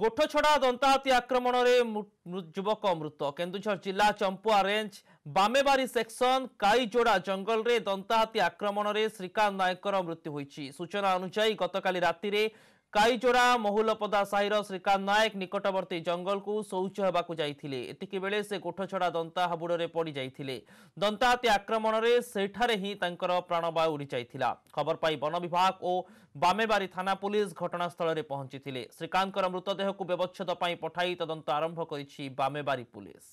ଗୋଠଛଡ଼ା ଦନ୍ତାହାତି ଆକ୍ରମଣରେ ଯୁବକ ମୃତ କେନ୍ଦୁଝର ଜିଲ୍ଲା ଚମ୍ପୁଆ ରେଞ୍ଜ ବାମେବାରୀ ସେକ୍ସନ କାଇଯୋଡ଼ା ଜଙ୍ଗଲରେ ଦନ୍ତାହାତି ଆକ୍ରମଣରେ ଶ୍ରୀକାନ୍ତ ନାୟକଙ୍କର ମୃତ୍ୟୁ ହୋଇଛି ସୂଚନା ଅନୁଯାୟୀ ଗତକାଲି ରାତିରେ কাইচোড়া মহুলপদা সাহির শ্রীকান্ত নায়ক নিকটবর্তী জঙ্গলকু শৌচ হওয়া যাই এতিকি বেড়ে সে গোঠছড়া দন্তা হাবুড়ে পড়ি যাই দন্তাহাতি আক্রমণে সেঠারে হি তাঁর প্রাণবায়ু উড়ি যাই খবর পাই বন বিভাগ ও বামেবারি থানা পুলিশ ঘটনাস্থলে পৌঁছি শ্রীকান্তর মৃতদেহ ব্যবচ্ছেদ পঠাই তদন্ত আরম্ভ করেছে বামেবারি পুলিশ